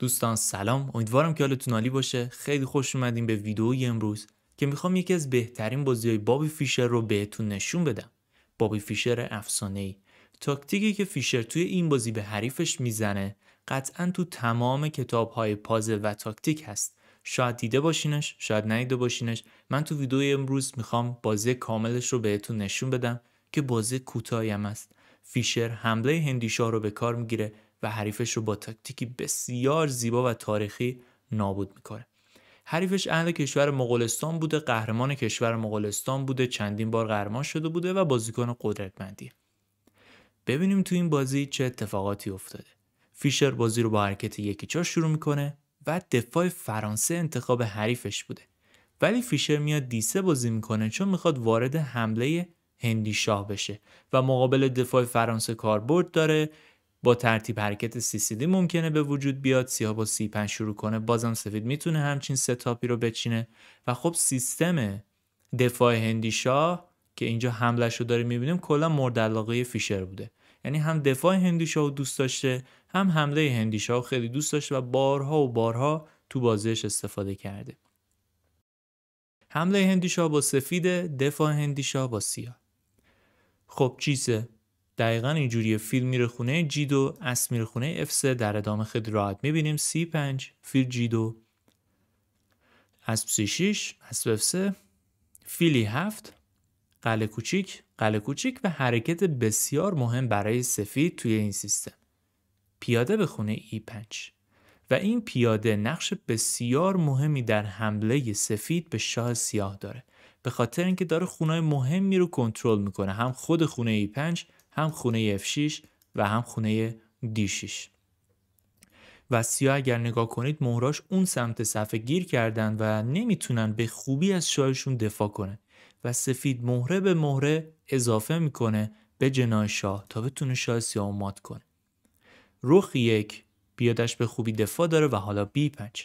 دوستان سلام امیدوارم که حالتون عالی باشه خیلی خوش اومدین به ویدئوی امروز که میخوام یکی از بهترین بازی های بابی فیشر رو بهتون نشون بدم بابی فیشر افسانه ای تاکتیکی که فیشر توی این بازی به حریفش میزنه قطعا تو تمام کتاب های پازل و تاکتیک هست شاید دیده باشینش شاید ندیده باشینش من تو ویدئوی امروز میخوام بازی کاملش رو بهتون نشون بدم که بازی کوتاهی است فیشر حمله هندیشا رو به کار میگیره و حریفش رو با تاکتیکی بسیار زیبا و تاریخی نابود میکنه حریفش اهل کشور مغولستان بوده قهرمان کشور مغولستان بوده چندین بار قهرمان شده بوده و بازیکن قدرتمندی ببینیم تو این بازی چه اتفاقاتی افتاده فیشر بازی رو با حرکت یکی چار شروع میکنه و دفاع فرانسه انتخاب حریفش بوده ولی فیشر میاد دیسه بازی میکنه چون میخواد وارد حمله هندی شاه بشه و مقابل دفاع فرانسه کاربرد داره با ترتیب حرکت دی ممکنه به وجود بیاد سیاه با سی پنج شروع کنه بازم سفید میتونه همچین ستاپی رو بچینه و خب سیستم دفاع هندیشاه که اینجا حملش رو داره میبینیم کلا مورد علاقه فیشر بوده یعنی هم دفاع هندیشاه رو دوست داشته هم حمله هندیشاه رو خیلی دوست داشته و بارها و بارها تو بازیش استفاده کرده حمله هندیشاه با سفید دفاع هندیشاه با سیاه خب چیزه دقیقا اینجوری فیل میره خونه G2 اس میره خونه در ادامه خیلی راحت میبینیم C5 فیل جیدو 2 اسب 6 اسب فیلی 7 قله کوچیک قله کوچیک و حرکت بسیار مهم برای سفید توی این سیستم پیاده به خونه E5 و این پیاده نقش بسیار مهمی در حمله سفید به شاه سیاه داره به خاطر اینکه داره خونه مهمی رو کنترل میکنه هم خود خونه E5 هم خونه F6 و هم خونه D6 و سیاه اگر نگاه کنید مهراش اون سمت صفحه گیر کردن و نمیتونن به خوبی از شاهشون دفاع کنه و سفید مهره به مهره اضافه میکنه به جناه شاه تا بتونه شاه سیاه مات کنه رخ یک بیادش به خوبی دفاع داره و حالا بی پچ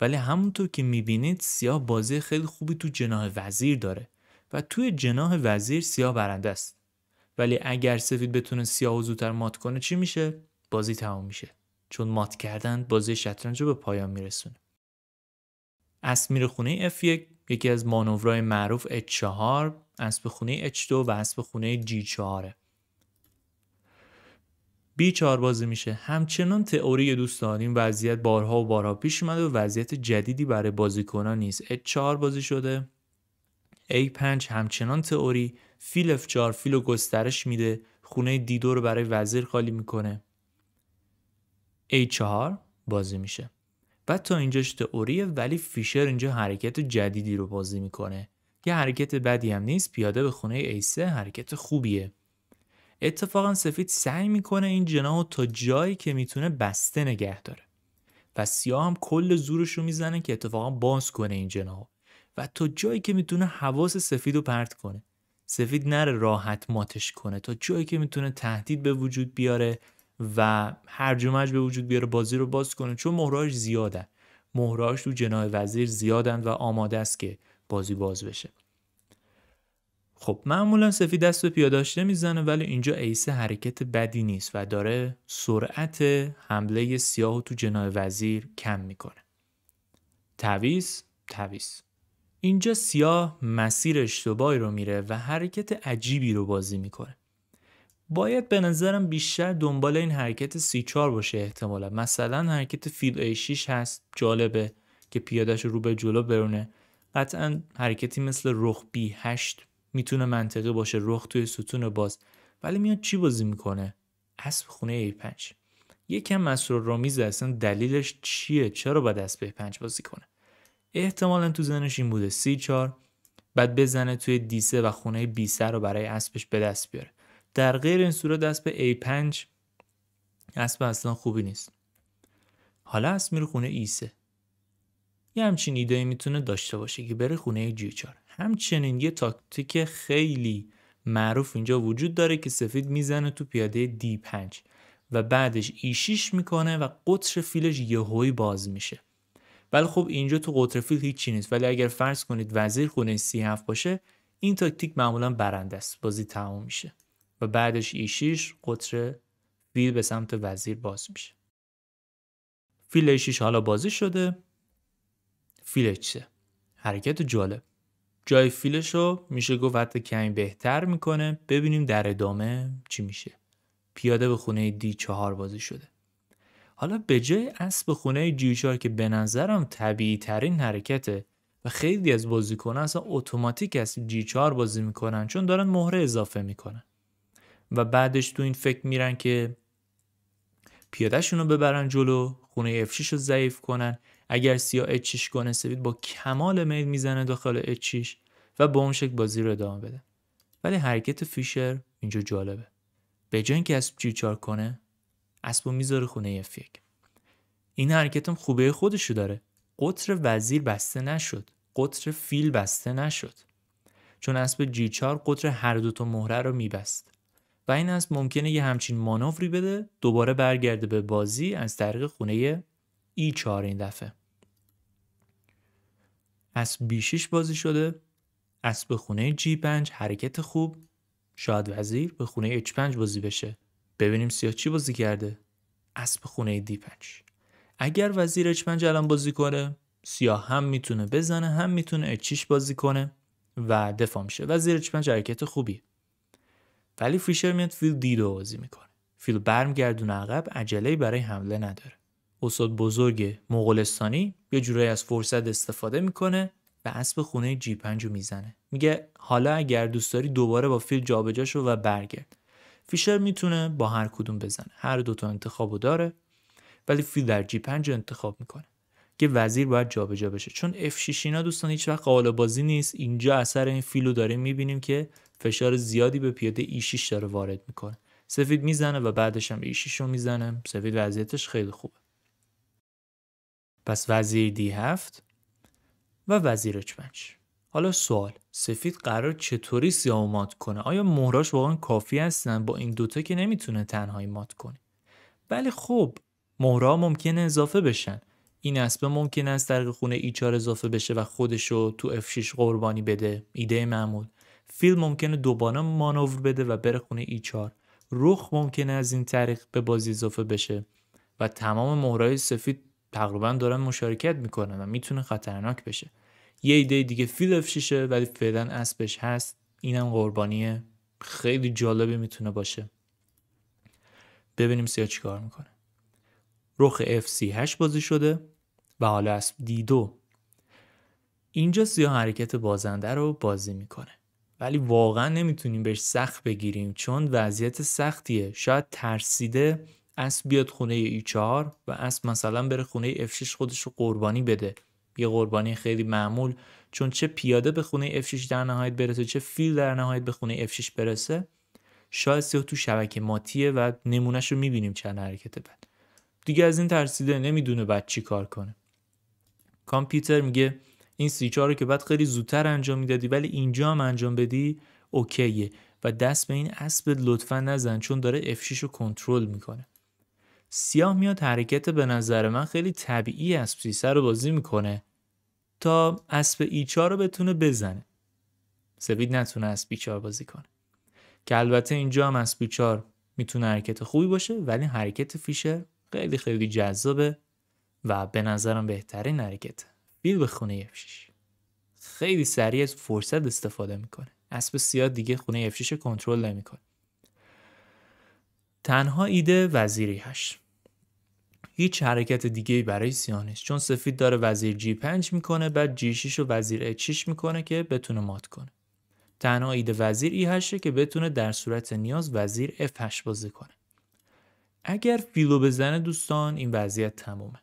ولی همونطور که میبینید سیاه بازی خیلی خوبی تو جناه وزیر داره و توی جناه وزیر سیاه برنده است ولی اگر سفید بتونه سیاه و زودتر مات کنه چی میشه بازی تمام میشه چون مات کردن بازی شطرنج رو به پایان میرسونه میره خونه F1 یکی از مانورهای معروف H4 اسب خونه H2 و اسب خونه G4 B4 بازی میشه همچنان تئوری دوست داریم وضعیت بارها و بارها پیش اومده و وضعیت جدیدی برای بازیکنان نیست H4 بازی شده A5 همچنان تئوری فیل F4 فیل و گسترش میده خونه دیدو رو برای وزیر خالی میکنه A4 بازی میشه و تا اینجاش تئوریه ولی فیشر اینجا حرکت جدیدی رو بازی میکنه یه حرکت بدی هم نیست پیاده به خونه A3 حرکت خوبیه اتفاقا سفید سعی میکنه این جناح تا جایی که میتونه بسته نگه داره و سیاه هم کل زورش رو میزنه که اتفاقا باز کنه این جناح و تا جایی که میتونه حواس سفید رو پرت کنه سفید نره راحت ماتش کنه تا جایی که میتونه تهدید به وجود بیاره و هر به وجود بیاره بازی رو باز کنه چون مهراش زیادن مهراش تو جناه وزیر زیادن و آماده است که بازی باز بشه خب معمولا سفید دست به پیاداش نمیزنه ولی اینجا ایسه حرکت بدی نیست و داره سرعت حمله سیاه تو جناه وزیر کم میکنه تویز تویز اینجا سیاه مسیر اشتباهی رو میره و حرکت عجیبی رو بازی میکنه باید به نظرم بیشتر دنبال این حرکت سی 4 باشه احتمالا مثلا حرکت فیل A6 هست جالبه که پیادش رو به جلو برونه قطعا حرکتی مثل رخ بی 8 میتونه منطقی باشه رخ توی ستون باز ولی میاد چی بازی میکنه اسب خونه A5 یکم مسرور رامیز اصلا دلیلش چیه چرا باید اسب ای 5 بازی کنه احتمالا تو زنش این بوده سی چار بعد بزنه توی دیسه و خونه بیسه رو برای اسبش به دست بیاره در غیر این صورت اسب A5 اسب اصلا خوبی نیست حالا اسب میره خونه ایسه یه همچین ایدهی میتونه داشته باشه که بره خونه جی 4 همچنین یه تاکتیک خیلی معروف اینجا وجود داره که سفید میزنه تو پیاده دی 5 و بعدش ای 6 میکنه و قطر فیلش یهوی باز میشه ولی خب اینجا تو قطرفیل هیچی نیست ولی اگر فرض کنید وزیر خونه سی هفت باشه این تاکتیک معمولا برنده است بازی تمام میشه و بعدش 6 قطر فیل به سمت وزیر باز میشه فیل 6 حالا بازی شده فیل چه؟ حرکت جالب جای فیلش رو میشه گفت حتی کمی بهتر میکنه ببینیم در ادامه چی میشه پیاده به خونه دی چهار بازی شده حالا به جای اسب خونه جیوشار که به نظرم طبیعی ترین حرکته و خیلی از بازیکنان اصلا اتوماتیک از 4 بازی میکنن چون دارن مهره اضافه میکنن و بعدش تو این فکر میرن که پیادهشون رو ببرن جلو خونه اف رو ضعیف کنن اگر سیاه اچیش کنه سوید با کمال میل میزنه داخل h و به اون شکل بازی رو ادامه بده ولی حرکت فیشر اینجا جالبه به جای اینکه اسب جی 4 کنه اسبو میذاره خونه فیک. این حرکتم خوبه خودشو داره قطر وزیر بسته نشد قطر فیل بسته نشد چون اسب G4 قطر هر دو تا مهره رو میبست و این اسب ممکنه یه همچین مانوری بده دوباره برگرده به بازی از طریق خونه e ای 4 این دفعه اسب B6 بازی شده اسب خونه جی 5 حرکت خوب شاید وزیر به خونه H5 بازی بشه ببینیم سیاه چی بازی کرده اسب خونه پنج اگر وزیر پنج الان بازی کنه سیاه هم میتونه بزنه هم میتونه اچیش بازی کنه و دفاع میشه وزیر پنج حرکت خوبی ولی فیشر میاد فیل رو بازی میکنه فیل برمیگردونه عقب عجله برای حمله نداره استاد بزرگ مغولستانی یه جورایی از فرصت استفاده میکنه و اسب خونه جی پنج میزنه میگه حالا اگر دوست دوباره با فیل جابجا شو و برگرد فیشر میتونه با هر کدوم بزنه هر دو دوتا انتخابو داره ولی فیل در جی 5 انتخاب میکنه که وزیر باید جابجا جا بشه چون اف 6 اینا دوستان هیچ وقت قابل بازی نیست اینجا اثر این فیلو داریم میبینیم که فشار زیادی به پیاده ای 6 داره وارد میکنه سفید میزنه و بعدش هم ای 6 رو میزنه سفید وضعیتش خیلی خوبه پس وزیر دی 7 و وزیر 5 حالا سوال سفید قرار چطوری سیاه مات کنه آیا مهراش واقعا کافی هستن با این دوتا که نمیتونه تنهایی مات کنه ولی بله خب مهرا ممکنه اضافه بشن این اسبه ممکن است در خونه ایچار اضافه بشه و خودشو تو اف 6 قربانی بده ایده معمول فیل ممکنه دوباره مانور بده و بره خونه ایچار رخ ممکنه از این طریق به بازی اضافه بشه و تمام مهرای سفید تقریبا دارن مشارکت میکنن و میتونه خطرناک بشه یه ایده دیگه فیل افشیشه ولی فعلا اسبش هست اینم قربانیه خیلی جالبی میتونه باشه ببینیم سیا چیکار میکنه رخ FC8 بازی شده و حالا اسب D2 اینجا سیا حرکت بازنده رو بازی میکنه ولی واقعا نمیتونیم بهش سخت بگیریم چون وضعیت سختیه شاید ترسیده اسب بیاد خونه ای 4 و اسب مثلا بره خونه F6 خودش قربانی بده یه قربانی خیلی معمول چون چه پیاده به خونه F6 در نهایت برسه چه فیل در نهایت به خونه F6 برسه شاید سیاه تو شبکه ماتیه و نمونهش رو میبینیم چند حرکت بعد دیگه از این ترسیده نمیدونه بعد چی کار کنه کامپیوتر میگه این سیچا رو که بعد خیلی زودتر انجام میدادی ولی اینجا هم انجام بدی اوکیه و دست به این اسب لطفا نزن چون داره F6 رو کنترل میکنه سیاه میاد حرکت به نظر من خیلی طبیعی اسب سر رو بازی میکنه تا اسب ایچا رو بتونه بزنه سفید نتونه اسب ایچار بازی کنه که البته اینجا هم اسب ایچار میتونه حرکت خوبی باشه ولی حرکت فیشر خیلی خیلی جذابه و به نظرم بهترین حرکته بیل به خونه افشیش خیلی سریع از فرصت استفاده میکنه اسب سیاه دیگه خونه افشیش کنترل نمیکنه تنها ایده وزیری هش هیچ حرکت دیگه برای سیاه نیست چون سفید داره وزیر G5 میکنه بعد G6 و وزیر H6 میکنه که بتونه مات کنه تنها ایده وزیر E8 که بتونه در صورت نیاز وزیر F8 بازی کنه اگر فیلو بزنه دوستان این وضعیت تمومه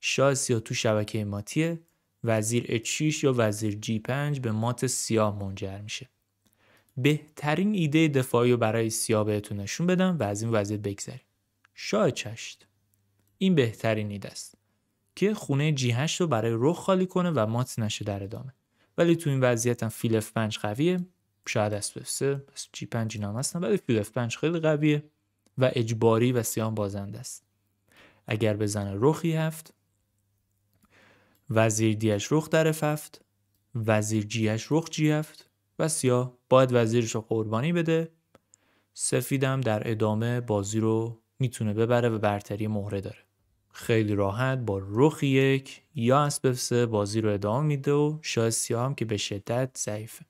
شاه سیاه تو شبکه ماتیه وزیر H6 یا وزیر G5 به مات سیاه منجر میشه بهترین ایده دفاعی رو برای سیاه بهتون نشون بدم و از این وضعیت بگذریم شاه چشت این بهترین ایده است که خونه جی هشت رو برای رخ خالی کنه و مات نشه در ادامه ولی تو این هم فیل اف 5 قویه شاید از به سه بس جی 5 اینا هستن ولی فیل اف 5 خیلی قویه و اجباری و سیان بازنده است اگر بزنه رخی هفت وزیر دیش رخ در اف هفت وزیر جیش رخ جی هفت و سیاه باید وزیرش رو قربانی بده سفیدم در ادامه بازی رو میتونه ببره و برتری مهره داره خیلی راحت با رخ یک یا اسب سه بازی رو ادامه میده و شاید سیاه هم که به شدت ضعیفه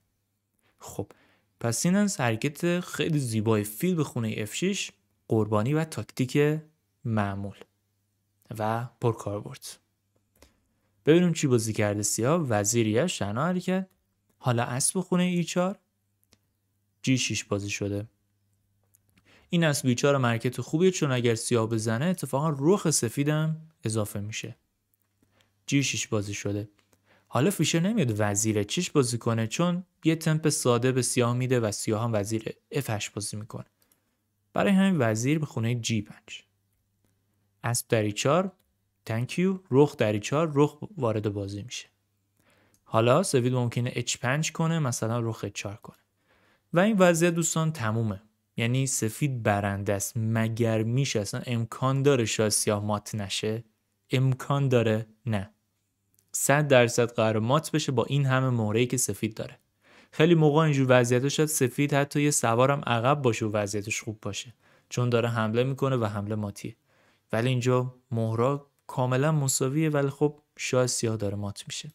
خب پس این از حرکت خیلی زیبای فیل به خونه F6 قربانی و تاکتیک معمول و پرکاربرد ببینیم چی بازی کرده سیاه وزیریه شنا حرکت حالا اسب خونه ای 4 جی 6 بازی شده این از بیچار مرکت خوبیه چون اگر سیاه بزنه اتفاقا رخ سفیدم اضافه میشه G6 بازی شده حالا فیشر نمیاد وزیر چیش بازی کنه چون یه تمپ ساده به سیاه میده و سیاه هم وزیر افش بازی میکنه برای همین وزیر به خونه G5 اسب در 4 تنکیو رخ در 4 رخ وارد بازی میشه حالا سفید ممکنه H5 کنه مثلا رخ 4 کنه و این وضعیت دوستان تمومه یعنی سفید برنده است مگر میشه اصلا امکان داره شاه سیاه مات نشه امکان داره نه صد درصد قرار مات بشه با این همه ای که سفید داره خیلی موقع اینجور وضعیتش شد سفید حتی یه سوارم عقب باشه و وضعیتش خوب باشه چون داره حمله میکنه و حمله ماتیه ولی اینجا مهرا کاملا مساویه ولی خب شاه سیاه داره مات میشه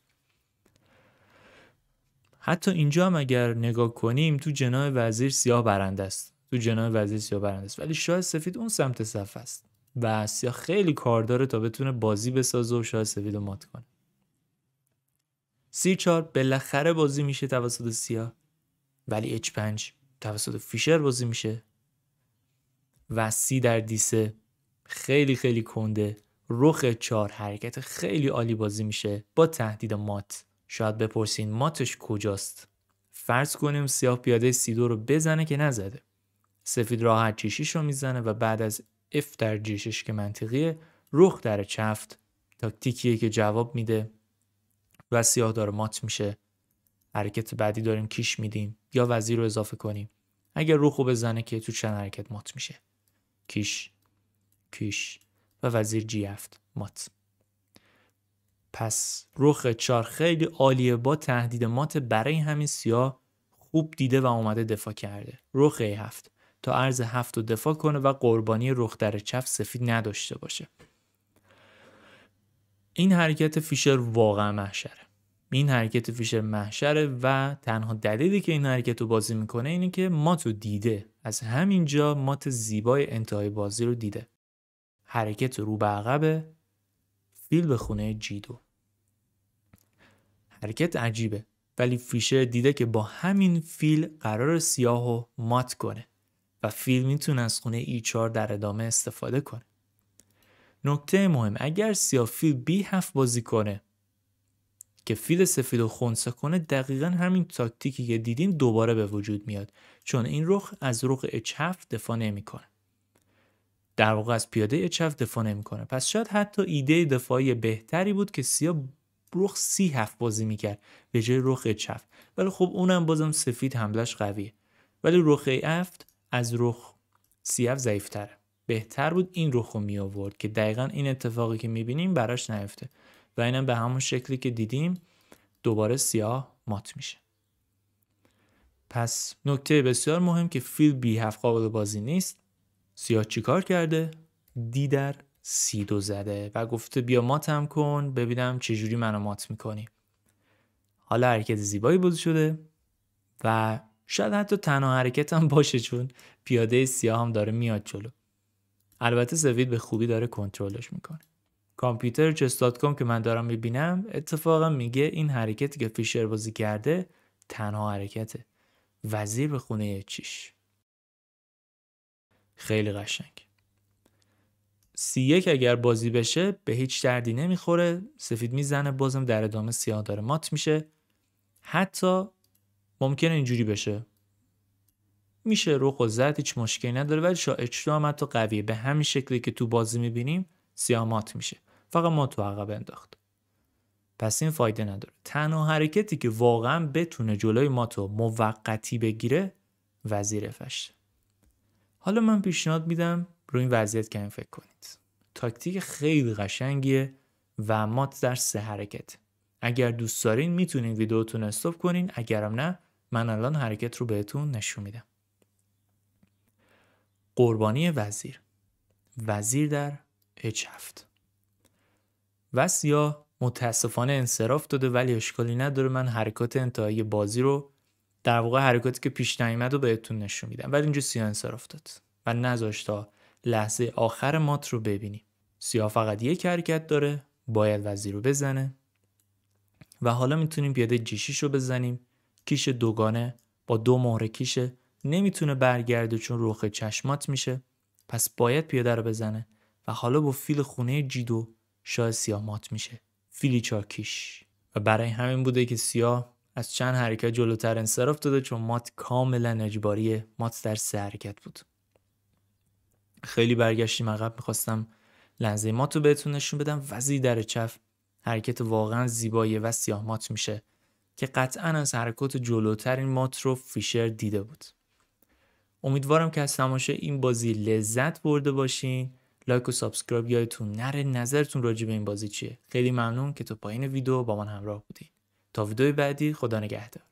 حتی اینجا هم اگر نگاه کنیم تو جناه وزیر سیاه برنده است تو جناب وزیر سیاه برندست ولی شاه سفید اون سمت صف است و سیاه خیلی کار داره تا بتونه بازی بسازه و شاه سفید رو مات کنه سی چار بالاخره بازی میشه توسط سیاه ولی اچ 5 توسط فیشر بازی میشه و سی در دیسه خیلی خیلی کنده رخ چار حرکت خیلی عالی بازی میشه با تهدید مات شاید بپرسین ماتش کجاست فرض کنیم سیاه پیاده سی دو رو بزنه که نزده سفید راحت چشیش رو میزنه و بعد از اف در جیشش که منطقیه رخ در چفت تاکتیکیه که جواب میده و سیاه داره مات میشه حرکت بعدی داریم کیش میدیم یا وزیر رو اضافه کنیم اگر رو بزنه که تو چند حرکت مات میشه کیش کیش و وزیر جی مات پس رخ چار خیلی عالیه با تهدید مات برای همین سیاه خوب دیده و اومده دفاع کرده رخ هفت تا عرض هفت رو دفاع کنه و قربانی رخ در چف سفید نداشته باشه این حرکت فیشر واقعا محشره این حرکت فیشر محشره و تنها دلیلی که این حرکت رو بازی میکنه اینه که مات رو دیده از همینجا مات زیبای انتهای بازی رو دیده حرکت رو به عقب فیل به خونه جیدو حرکت عجیبه ولی فیشر دیده که با همین فیل قرار سیاه و مات کنه و فیل میتونه از خونه E4 در ادامه استفاده کنه. نکته مهم اگر سیاه فیل B7 بازی کنه که فیل سفید رو خونسا کنه دقیقا همین تاکتیکی که دیدیم دوباره به وجود میاد چون این رخ از رخ اچ 7 دفاع نمیکنه. در واقع از پیاده اچ 7 دفاع نمیکنه. پس شاید حتی ایده دفاعی بهتری بود که سیاه رخ C7 بازی میکرد به جای رخ اچ 7 ولی خب اونم بازم سفید حملش قویه ولی رخ افت از رخ سیاه ضعیفتره بهتر بود این رخ رو می آورد که دقیقا این اتفاقی که می بینیم براش نیفته و اینم به همون شکلی که دیدیم دوباره سیاه مات میشه پس نکته بسیار مهم که فیل بی هفت قابل بازی نیست سیاه چیکار کرده دی در سی دو زده و گفته بیا ماتم کن ببینم چجوری منو مات میکنی حالا حرکت زیبایی بود شده و شاید حتی تنها حرکت هم باشه چون پیاده سیاه هم داره میاد جلو البته سفید به خوبی داره کنترلش میکنه کامپیوتر چستات که من دارم میبینم اتفاقا میگه این حرکتی که فیشر بازی کرده تنها حرکته وزیر به خونه چیش خیلی قشنگ سی یک اگر بازی بشه به هیچ دردی نمیخوره سفید میزنه بازم در ادامه سیاه داره مات میشه حتی ممکنه اینجوری بشه میشه رخ و زد هیچ مشکلی نداره ولی شا هم تو قویه به همین شکلی که تو بازی میبینیم سیامات میشه فقط ما تو عقب انداخت پس این فایده نداره تنها حرکتی که واقعا بتونه جلوی ما تو موقتی بگیره وزیر فشت حالا من پیشنهاد میدم رو این وضعیت کمی فکر کنید تاکتیک خیلی قشنگیه و مات در سه حرکت اگر دوست دارین میتونین ویدیوتون استاپ کنین اگرم نه من الان حرکت رو بهتون نشون میدم قربانی وزیر وزیر در اچ هفت وسیا متاسفانه انصراف داده ولی اشکالی نداره من حرکات انتهایی بازی رو در واقع حرکاتی که پیش نیامد رو بهتون نشون میدم ولی اینجا سیا انصراف داد و نذاشت تا لحظه آخر مات رو ببینیم سیا فقط یک حرکت داره باید وزیر رو بزنه و حالا میتونیم پیاده جیشیش رو بزنیم کیش دوگانه با دو مهره کیشه نمیتونه برگرده چون روخ چشمات میشه پس باید پیاده رو بزنه و حالا با فیل خونه جیدو شاه سیاه مات میشه فیلی کیش و برای همین بوده که سیاه از چند حرکت جلوتر انصراف داده چون مات کاملا اجباری مات در سه حرکت بود خیلی برگشتیم عقب میخواستم لنزه مات رو بهتون نشون بدم وزی در چف حرکت واقعا زیباییه و سیاه مات میشه که قطعا از حرکات جلوترین ماترو فیشر دیده بود امیدوارم که از تماشای این بازی لذت برده باشین لایک و سابسکرایب یادتون نره نظرتون راجع به این بازی چیه خیلی ممنون که تو پایین ویدیو با من همراه بودین تا ویدیو بعدی خدا نگهدار